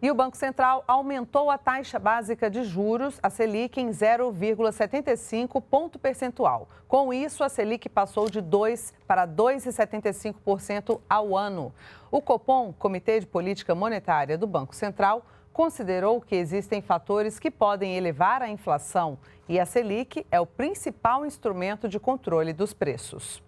E o Banco Central aumentou a taxa básica de juros, a Selic, em 0,75 ponto percentual. Com isso, a Selic passou de 2 para 2,75% ao ano. O Copom, Comitê de Política Monetária do Banco Central, considerou que existem fatores que podem elevar a inflação e a Selic é o principal instrumento de controle dos preços.